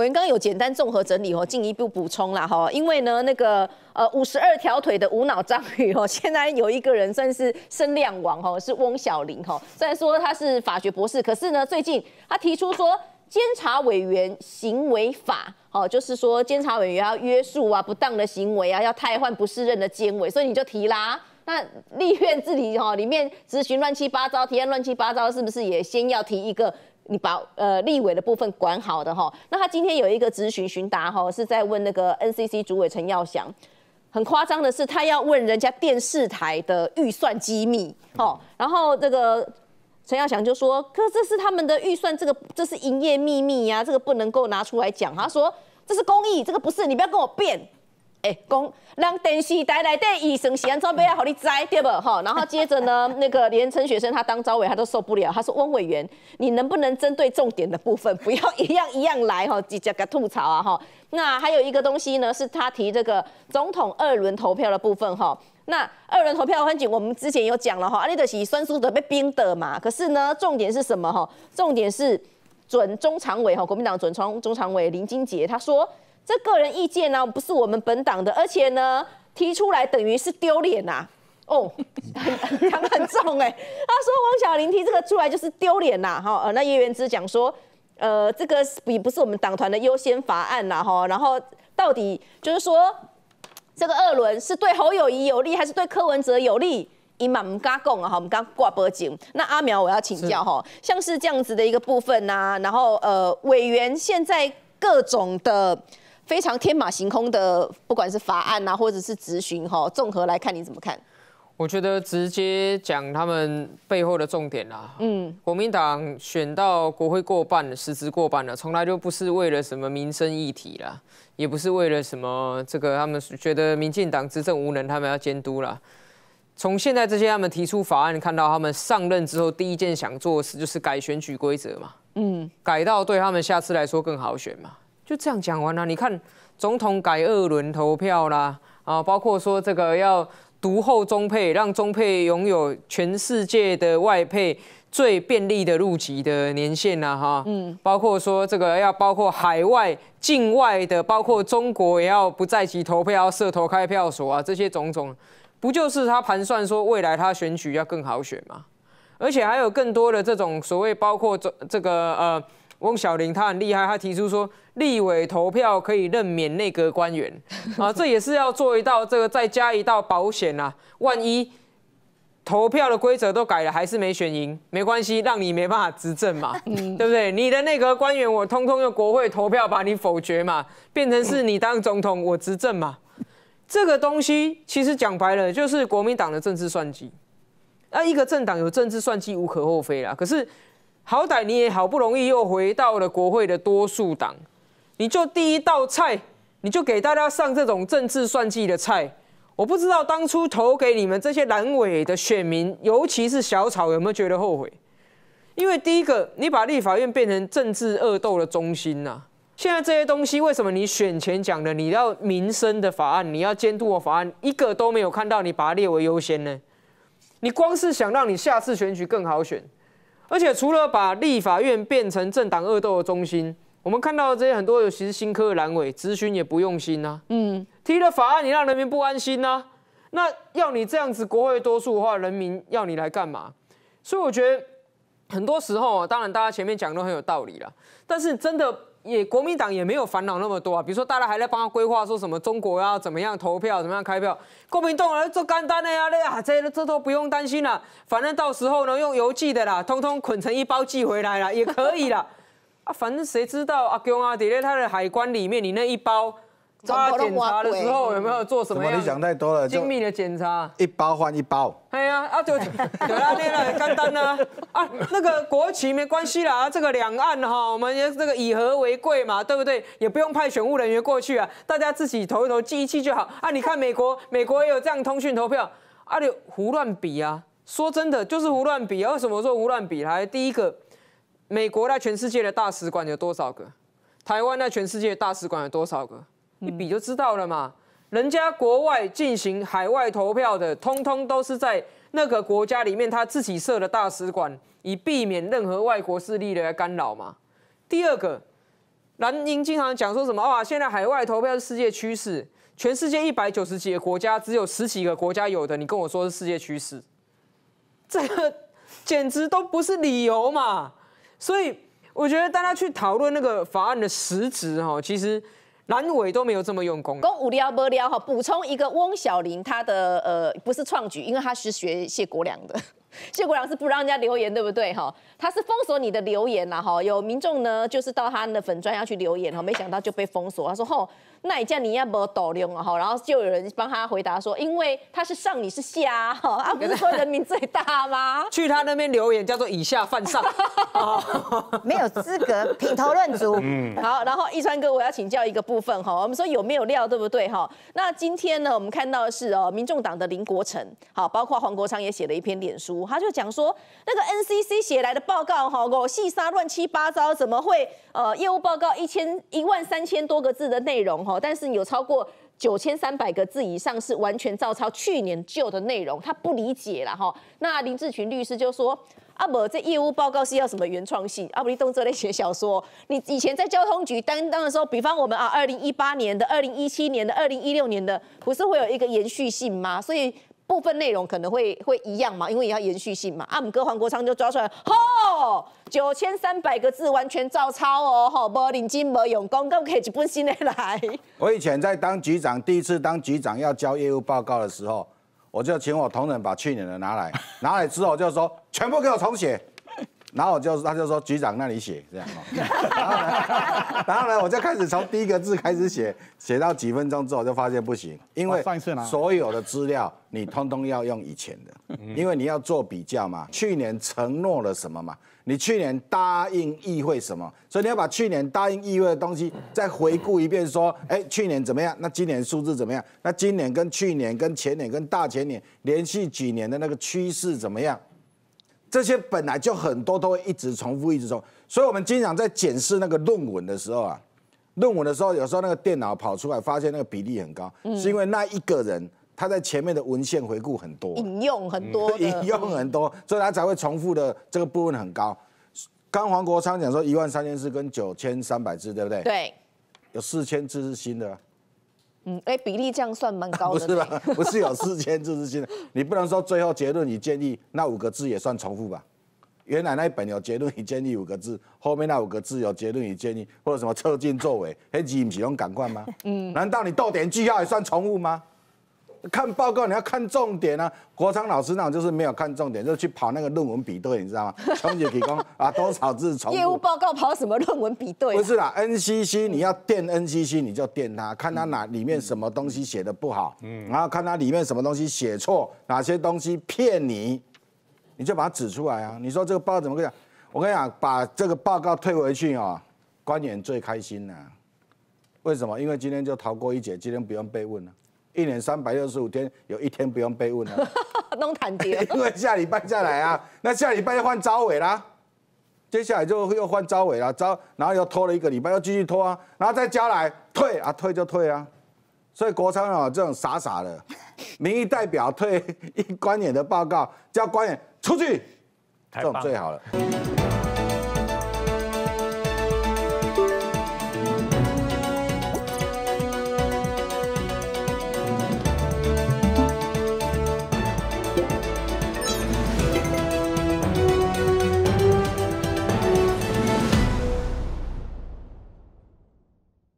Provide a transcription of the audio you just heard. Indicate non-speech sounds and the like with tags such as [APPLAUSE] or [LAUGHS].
委们刚有简单综合整理哦，进一步补充了哈，因为呢，那个呃五十二条腿的无脑章鱼哦，现在有一个人算是声量王哦，是翁小玲哈。虽然说他是法学博士，可是呢，最近他提出说监察委员行为法哦，就是说监察委员要约束啊不当的行为啊，要汰换不适任的监委，所以你就提啦。那立院自己哈里面执行乱七八糟，提案乱七八糟，是不是也先要提一个？你把呃立委的部分管好的哈，那他今天有一个咨询询答哈，是在问那个 NCC 主委陈耀祥，很夸张的是他要问人家电视台的预算机密，哦，然后这个陈耀祥就说，可这是他们的预算，这个这是营业秘密呀，这个不能够拿出来讲，他说这是公益，这个不是，你不要跟我辩。哎，讲，让电视台来的医生先做备要好你知对不？哈，然后接着呢，那个连称学生他当招委他都受不了，他说汪委员，你能不能针对重点的部分，不要一样一样来哈，只这个吐槽啊哈。那还有一个东西呢，是他提这个总统二轮投票的部分哈。那二轮投票环紧，我们之前有讲了哈，阿立德是酸苏的被冰的嘛。可是呢，重点是什么哈？重点是准中常委哈，国民党准创中常委林金杰他说。这个人意见呢，不是我们本党的，而且呢，提出来等于是丢脸呐，哦，很 [LAUGHS] 很很重哎，他说汪小玲提这个出来就是丢脸呐，哈，呃，那叶源之讲说，呃，这个比不是我们党团的优先法案呐，哈，然后到底就是说，这个二轮是对侯友谊有利还是对柯文哲有利，伊嘛唔加讲啊，哈，我们刚挂脖颈。那阿苗我要请教哈，像是这样子的一个部分呐，然后呃，委员现在各种的。非常天马行空的，不管是法案啊，或者是质询哈，综合来看你怎么看？我觉得直接讲他们背后的重点啦，嗯，国民党选到国会过半，实职过半了，从来就不是为了什么民生议题啦，也不是为了什么这个他们觉得民进党执政无能，他们要监督啦。从现在这些他们提出法案，看到他们上任之后第一件想做的事就是改选举规则嘛，嗯，改到对他们下次来说更好选嘛。就这样讲完了，你看总统改二轮投票啦，啊，包括说这个要独后中配，让中配拥有全世界的外配最便利的入籍的年限啦，哈，嗯，包括说这个要包括海外境外的，包括中国也要不在籍投票，要设投开票所啊，这些种种，不就是他盘算说未来他选举要更好选吗？而且还有更多的这种所谓包括这这个呃。翁晓玲她很厉害，她提出说，立委投票可以任免内阁官员 [LAUGHS] 啊，这也是要做一道这个再加一道保险啊。万一投票的规则都改了，还是没选赢，没关系，让你没办法执政嘛，对不对？你的内阁官员我通通用国会投票把你否决嘛，变成是你当总统，我执政嘛。这个东西其实讲白了，就是国民党的政治算计。那一个政党有政治算计无可厚非啦，可是。好歹你也好不容易又回到了国会的多数党，你就第一道菜你就给大家上这种政治算计的菜，我不知道当初投给你们这些阑尾的选民，尤其是小草有没有觉得后悔？因为第一个，你把立法院变成政治恶斗的中心呐。现在这些东西为什么你选前讲的你要民生的法案，你要监督的法案，一个都没有看到你把它列为优先呢？你光是想让你下次选举更好选。而且除了把立法院变成政党恶斗的中心，我们看到这些很多，尤其是新科的蓝委，咨询也不用心呐。嗯，提了法案你让人民不安心呐。那要你这样子国会多数的话，人民要你来干嘛？所以我觉得很多时候，当然大家前面讲都很有道理啦，但是真的。也国民党也没有烦恼那么多啊，比如说大家还在帮他规划说什么中国要怎么样投票，怎么样开票，国民党啊做干单的呀，那啊这这都不用担心了，反正到时候呢用邮寄的啦，通通捆成一包寄回来了也可以啦，啊反正谁知道阿公啊，底下他的海关里面你那一包。啊！检查的时候有没有做什么？你想太多了。精密的检查，一包换一包。哎呀，啊刘，[LAUGHS] 对那爹了，干单呢？啊，那个国旗没关系啦。啊，这个两岸哈，我们这个以和为贵嘛，对不对？也不用派选务人员过去啊，大家自己投一投一记就好。啊，你看美国，[LAUGHS] 美国也有这样通讯投票。啊，你胡乱比啊！说真的，就是胡乱比。为什么说胡乱比？来，第一个，美国在全世界的大使馆有多少个？台湾在全世界的大使馆有多少个？一比就知道了嘛，人家国外进行海外投票的，通通都是在那个国家里面他自己设的大使馆，以避免任何外国势力的来干扰嘛。第二个，蓝英经常讲说什么啊，现在海外投票是世界趋势，全世界一百九十几个国家只有十几个国家有的，你跟我说是世界趋势，这个简直都不是理由嘛。所以我觉得大家去讨论那个法案的实质哈，其实。阑尾都没有这么用功。公无聊不聊哈，补充一个翁小玲，他的呃不是创举，因为他是学谢国良的。[LAUGHS] 谢国梁是不让人家留言，对不对？哈，他是封锁你的留言啦，哈。有民众呢，就是到他的粉砖要去留言，哈，没想到就被封锁。他说：“吼，那一叫你要不要抖掉啊？”哈，然后就有人帮他回答说：“因为他是上，你是下，哈，不是说人民最大吗？” [LAUGHS] 去他那边留言叫做以下犯上，[LAUGHS] 没有资格品头论足。嗯。好，然后一川哥，我要请教一个部分，哈，我们说有没有料，对不对？哈，那今天呢，我们看到的是哦，民众党的林国成，好，包括黄国昌也写了一篇脸书。他就讲说，那个 NCC 写来的报告哈，我细沙乱七八糟，怎么会呃业务报告一千一万三千多个字的内容哈？但是有超过九千三百个字以上是完全照抄去年旧的内容，他不理解了哈。那林志群律师就说：阿伯，这业务报告是要什么原创性？阿伯你动作在写小说，你以前在交通局担当的时候，比方我们啊，二零一八年的、二零一七年的、二零一六年的，不是会有一个延续性吗？所以。部分内容可能会会一样嘛，因为也要延续性嘛。阿姆哥黄国昌就抓出来，吼，九千三百个字完全照抄哦，吼，没认真、没用功，可以一本新的来。[LAUGHS] 我以前在当局长，第一次当局长要交业务报告的时候，我就请我同仁把去年的拿来，拿来之后就说全部给我重写。然后我就他就说局长那里写这样，然后呢，[LAUGHS] 然后呢，我就开始从第一个字开始写，写到几分钟之后就发现不行，因为所有的资料你通通要用以前的，因为你要做比较嘛，去年承诺了什么嘛，你去年答应议会什么，所以你要把去年答应议会的东西再回顾一遍，说，哎，去年怎么样？那今年数字怎么样？那今年跟去年跟前年跟大前年连续几年的那个趋势怎么样？这些本来就很多，都会一直重复，一直重。所以我们经常在检视那个论文的时候啊，论文的时候有时候那个电脑跑出来发现那个比例很高，是因为那一个人他在前面的文献回顾很多，引用很多，[LAUGHS] 引用很多，所以他才会重复的这个部分很高。刚黄国昌讲说一万三千字跟九千三百字，对不对？对，有四千字是新的。嗯，哎，比例这样算蛮高的。[LAUGHS] 不是吧？[LAUGHS] 不是有四千字之的，[LAUGHS] 你不能说最后结论与建议那五个字也算重复吧？原来那一本有结论与建议五个字，后面那五个字有结论与建议，或者什么撤进作为，还你不是用？感官吗？嗯，难道你逗点句号也算重复吗？看报告你要看重点啊，国昌老师那种就是没有看重点，就去跑那个论文比对，你知道吗？琼 [LAUGHS] 姐提供啊多少字从业务报告跑什么论文比对？不是啦，NCC 你要垫 NCC 你就垫它，看他哪里面什么东西写的不好，嗯，然后看他里面什么东西写错，哪些东西骗你，你就把它指出来啊！你说这个报告怎么个讲？我跟你讲，把这个报告退回去啊，官员最开心了，为什么？因为今天就逃过一劫，今天不用被问了。一年三百六十五天，有一天不用被问了，[LAUGHS] 弄坦节，[LAUGHS] 因为下礼拜再来啊，[LAUGHS] 那下礼拜就换招委啦，接下来就又换招委啦，招然后又拖了一个礼拜，又继续拖啊，然后再交来退啊，退就退啊，所以国昌啊这种傻傻的，民意代表退一官员的报告，叫官员出去，这种最好了。